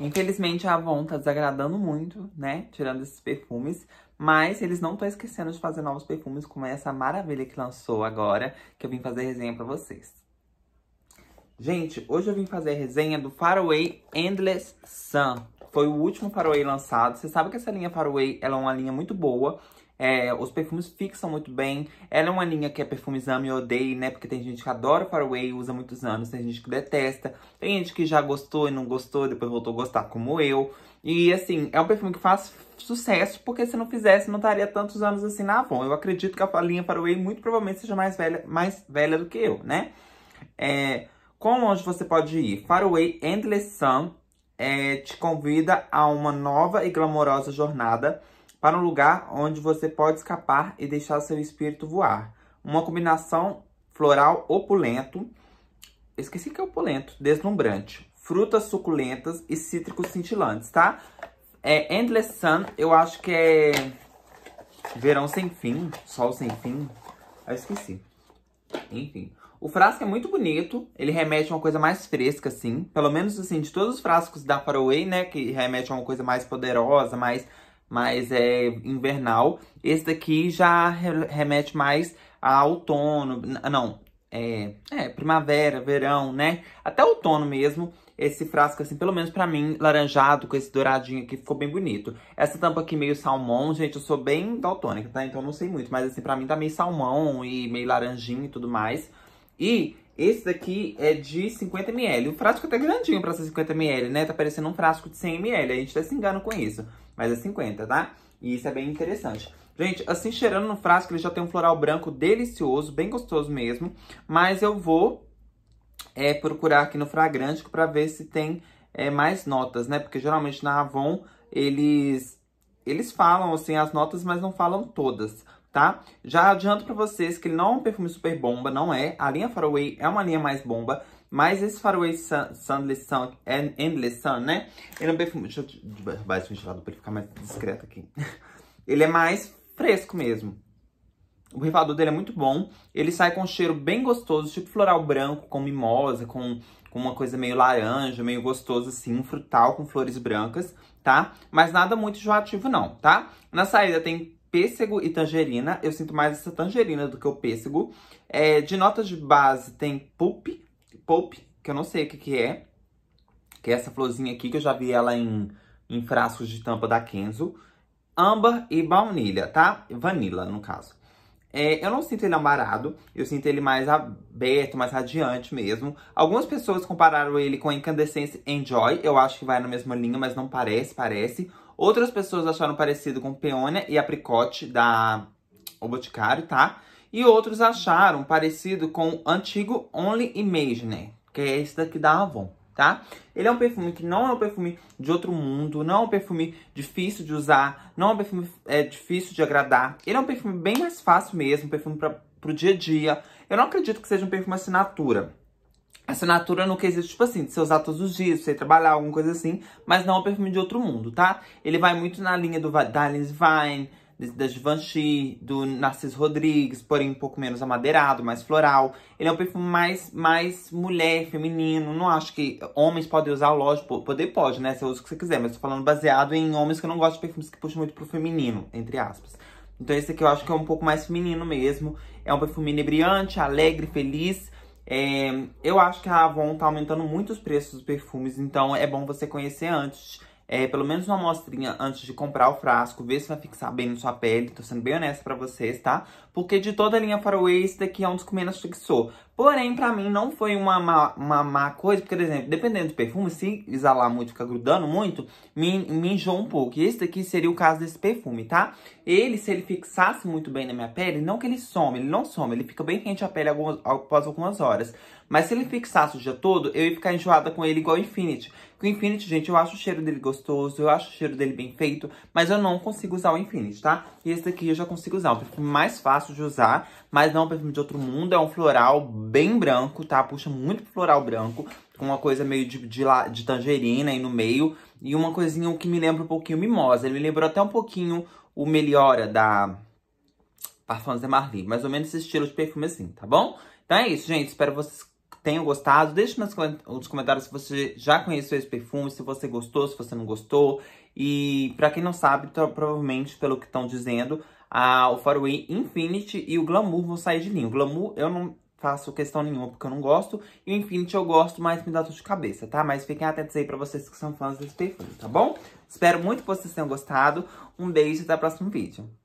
Infelizmente, a Avon tá desagradando muito, né? Tirando esses perfumes. Mas eles não estão esquecendo de fazer novos perfumes, como essa maravilha que lançou agora, que eu vim fazer resenha pra vocês. Gente, hoje eu vim fazer a resenha do Faraway Endless Sun. Foi o último Faraway lançado. Você sabe que essa linha Faraway ela é uma linha muito boa. É, os perfumes fixam muito bem. Ela é uma linha que é perfumes ame e odeie, né? Porque tem gente que adora Faraway, usa muitos anos. Tem gente que detesta. Tem gente que já gostou e não gostou, depois voltou a gostar, como eu. E, assim, é um perfume que faz sucesso, porque se não fizesse, não estaria tantos anos assim na Avon. Eu acredito que a linha Faraway muito provavelmente seja mais velha, mais velha do que eu, né? É, com longe você pode ir? Faraway Endless Sun é, te convida a uma nova e glamourosa jornada para um lugar onde você pode escapar e deixar seu espírito voar. Uma combinação floral opulento, esqueci que é opulento, deslumbrante, frutas suculentas e cítricos cintilantes, tá? É Endless Sun, eu acho que é verão sem fim, sol sem fim, eu esqueci. Enfim, o frasco é muito bonito, ele remete a uma coisa mais fresca, assim. Pelo menos, assim, de todos os frascos da Faraway, né, que remete a uma coisa mais poderosa, mais mais é, invernal. Esse daqui já remete mais a outono, não, é, é, primavera, verão, né? Até outono mesmo. Esse frasco, assim, pelo menos pra mim, laranjado, com esse douradinho aqui, ficou bem bonito. Essa tampa aqui meio salmão, gente, eu sou bem daltônica, tá? Então não sei muito, mas assim, pra mim tá meio salmão e meio laranjinho e tudo mais. E esse daqui é de 50ml. O frasco é até grandinho pra ser 50ml, né? Tá parecendo um frasco de 100ml. A gente tá se enganando com isso mas é 50, tá? E isso é bem interessante. Gente, assim, cheirando no frasco, ele já tem um floral branco delicioso, bem gostoso mesmo. Mas eu vou é, procurar aqui no fragrântico pra ver se tem é, mais notas, né? Porque geralmente na Avon, eles, eles falam, assim, as notas, mas não falam todas tá? Já adianto para vocês que ele não é um perfume super bomba, não é. A linha Faraway é uma linha mais bomba, mas esse Faraway Sun, Sunless Sun, é Endless Sun, né? Ele é um perfume... Deixa eu derrubar esse ventilador pra ele ficar mais discreto aqui. ele é mais fresco mesmo. O rifador dele é muito bom. Ele sai com um cheiro bem gostoso, tipo floral branco, com mimosa, com, com uma coisa meio laranja, meio gostoso assim, um frutal com flores brancas, tá? Mas nada muito enjoativo não, tá? Na saída tem pêssego e tangerina. Eu sinto mais essa tangerina do que o pêssego. É, de notas de base tem pulp, pulp, que eu não sei o que, que é. Que é essa florzinha aqui, que eu já vi ela em, em frascos de tampa da Kenzo. Âmbar e baunilha, tá? Vanilla, no caso. É, eu não sinto ele ambarado, eu sinto ele mais aberto, mais radiante mesmo. Algumas pessoas compararam ele com a Incandescence Enjoy, eu acho que vai na mesma linha, mas não parece, parece. Outras pessoas acharam parecido com Peônia e Apricote da O Boticário, tá? E outros acharam parecido com o antigo Only Imagine, que é esse daqui da Avon tá? Ele é um perfume que não é um perfume de outro mundo, não é um perfume difícil de usar, não é um perfume é, difícil de agradar. Ele é um perfume bem mais fácil mesmo, um perfume para pro dia a dia. Eu não acredito que seja um perfume assinatura. Assinatura no quesito, tipo assim, de você usar todos os dias, você trabalhar, alguma coisa assim, mas não é um perfume de outro mundo, tá? Ele vai muito na linha do da Vine, da Givenchy, do Narciso Rodrigues, porém um pouco menos amadeirado, mais floral. Ele é um perfume mais, mais mulher, feminino. Não acho que homens podem usar, lógico, poder pode, né? Você usa o que você quiser, mas tô falando baseado em homens que não gostam de perfumes que puxam muito pro feminino, entre aspas. Então esse aqui eu acho que é um pouco mais feminino mesmo. É um perfume inebriante, alegre, feliz. É... eu acho que a Avon tá aumentando muito os preços dos perfumes, então é bom você conhecer antes é, pelo menos uma amostrinha antes de comprar o frasco, ver se vai fixar bem na sua pele, tô sendo bem honesta pra vocês, tá? Porque de toda a linha Faraway, esse daqui é um dos que menos fixou. Porém, pra mim, não foi uma má, uma má coisa, porque, por exemplo, dependendo do perfume, se exalar muito, ficar grudando muito, me, me enjoa um pouco. E esse daqui seria o caso desse perfume, tá? Ele, se ele fixasse muito bem na minha pele, não que ele some, ele não some, ele fica bem quente a pele algumas, após algumas horas. Mas se ele fixasse o dia todo, eu ia ficar enjoada com ele igual o Infinity. O Infinity, gente, eu acho o cheiro dele gostoso, eu acho o cheiro dele bem feito, mas eu não consigo usar o Infinity, tá? E esse daqui eu já consigo usar, um perfume mais fácil de usar, mas não é um perfume de outro mundo. É um floral bem branco, tá? Puxa muito pro floral branco, com uma coisa meio de, de, de tangerina aí no meio. E uma coisinha que me lembra um pouquinho mimosa. Ele me lembrou até um pouquinho o Meliora da Parfums de Marly. Mais ou menos esse estilo de perfume assim, tá bom? Então é isso, gente. Espero vocês tenham gostado. Deixe nos comentários se você já conheceu esse perfume, se você gostou, se você não gostou. E para quem não sabe, provavelmente, pelo que estão dizendo, a, o Faraway Infinity e o Glamour vão sair de linha. O Glamour eu não faço questão nenhuma porque eu não gosto. E o Infinity eu gosto, mas me dá tudo de cabeça, tá? Mas fiquem atentos aí pra vocês que são fãs desse perfume, tá bom? Espero muito que vocês tenham gostado. Um beijo e até o próximo vídeo.